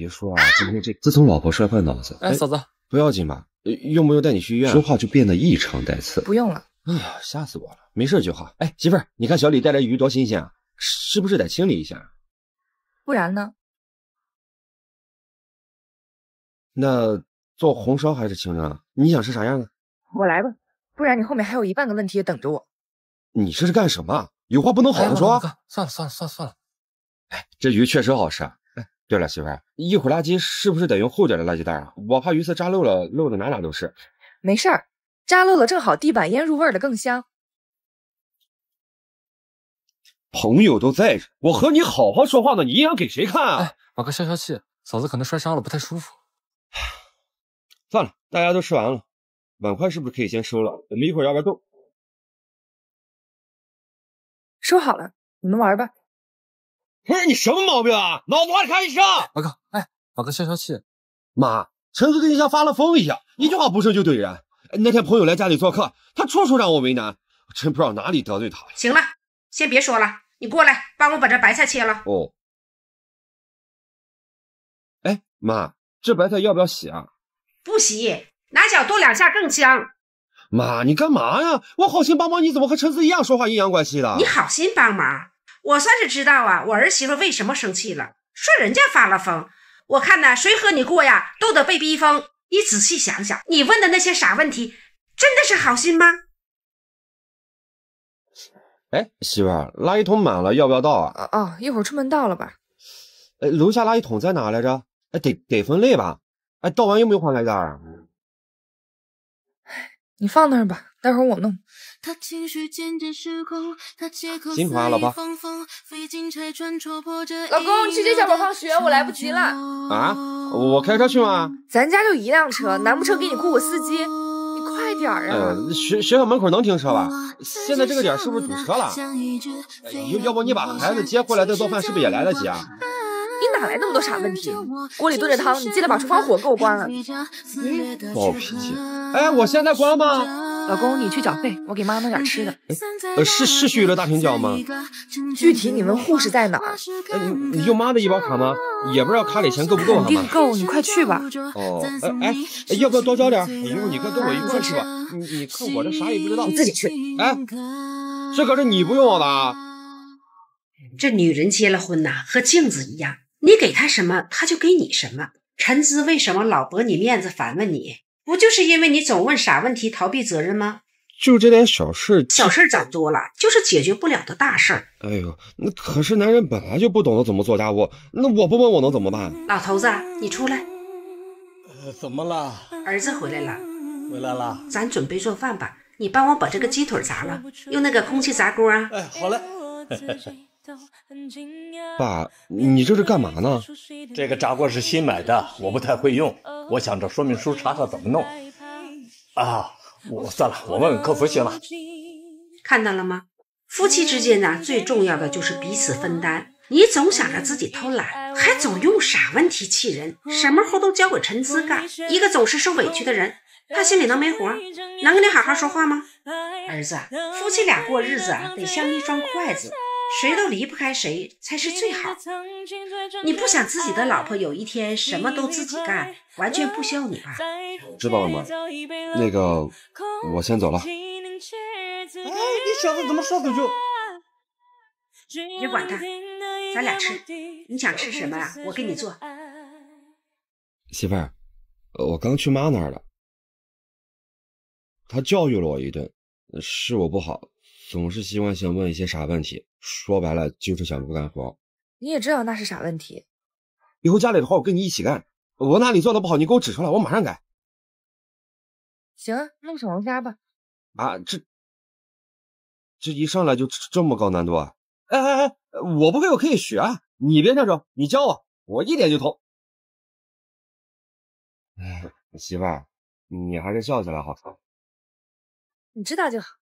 别说啊，今天这自从老婆摔坏脑子，哎，嫂子不要紧吧？用不用带你去医院？说话就变得异常带刺。不用了哎呀，吓死我了，没事就好。哎，媳妇儿，你看小李带来的鱼多新鲜啊，是不是得清理一下？不然呢？那做红烧还是清蒸？你想吃啥样的？我来吧，不然你后面还有一半个问题等着我。你这是干什么？有话不能好好说？算了算了算了算了，哎，这鱼确实好吃。对了，媳妇儿，一会儿垃圾是不是得用厚点的垃圾袋啊？我怕鱼刺扎漏了，漏的哪哪都是。没事儿，扎漏了正好地板腌入味儿的更香。朋友都在这，我和你好好说话呢，你阴阳给谁看啊？马哥，消消气，嫂子可能摔伤了，不太舒服。算了，大家都吃完了，碗筷是不是可以先收了？我们一会儿要玩豆。收好了，你们玩吧。不是你什么毛病啊？脑子还得看医生。马哥，哎，马哥消消气。妈，陈思跟你像发了疯一样，一句话不顺就怼人。那天朋友来家里做客，他处处让我为难，真不知道哪里得罪他了。行了，先别说了，你过来帮我把这白菜切了。哦。哎，妈，这白菜要不要洗啊？不洗，拿脚剁两下更香。妈，你干嘛呀？我好心帮忙，你怎么和陈思一样说话阴阳怪气的？你好心帮忙。我算是知道啊，我儿媳妇为什么生气了？说人家发了疯，我看呢，谁和你过呀，都得被逼疯。你仔细想想，你问的那些傻问题，真的是好心吗？哎，媳妇儿，垃圾桶满了，要不要倒啊？哦，一会儿出门倒了吧。哎，楼下垃圾桶在哪来着？哎，得得分类吧。哎，倒完又没有换垃圾袋啊？你放那儿吧，待会儿我弄。辛苦了，老婆。老公，你去接小宝放学，我来不及了。啊，我开车去吗？咱家就一辆车，难不成给你雇个司机？你快点啊！学学校门口能停车吧？现在这个点是不是堵车了？要不你把孩子接过来再做饭，是不是也来得及啊？你哪来那么多傻问题？锅里炖着汤，你记得把厨房火给我关了。你暴脾气！哎，我现在关吗？老公，你去缴费，我给妈弄点吃的。呃，是是去乐大平角吗？具体你问护士在哪。你你用妈的医保卡吗？也不知道卡里钱够不够他们。够，你快去吧。哦，哎哎，要不要多交点？你你快跟我一块去吧。你你看我这啥也不知道，你自己去。哎，这可是你不用的。这女人结了婚呐，和镜子一样。你给他什么，他就给你什么。陈姿为什么老驳你面子，反问你？不就是因为你总问傻问题，逃避责任吗？就这点小事，小事长多了，就是解决不了的大事儿。哎呦，那可是男人本来就不懂得怎么做家务，那我不问我能怎么办？老头子，你出来。呃，怎么了？儿子回来了。回来了，咱准备做饭吧。你帮我把这个鸡腿炸了，用那个空气炸锅。啊。哎，好嘞。爸，你这是干嘛呢？这个炸锅是新买的，我不太会用，我想着说明书查查怎么弄。啊，我算了，我问问客服行了。看到了吗？夫妻之间呢，最重要的就是彼此分担。你总想着自己偷懒，还总用傻问题气人，什么活都交给陈思干，一个总是受委屈的人，他心里能没活？能跟你好好说话吗？儿子，夫妻俩过日子啊，得像一双筷子。谁都离不开谁才是最好。你不想自己的老婆有一天什么都自己干，完全不需要你吧？知道了吗？那个，我先走了。哎，你小子怎么说走就？别管他，咱俩吃。你想吃什么呀？我给你做。媳妇儿，我刚去妈那儿了，她教育了我一顿，是我不好。总是喜欢想问一些傻问题，说白了就是想不干活。你也知道那是傻问题。以后家里的话，我跟你一起干。我哪里做的不好，你给我指出来，我马上改。行，弄小龙虾吧。啊，这这一上来就这么高难度啊！哎哎哎，我不会，我可以学。啊。你别下手，你教我，我一点就通。哎，媳妇儿，你还是笑起来好。你知道就好。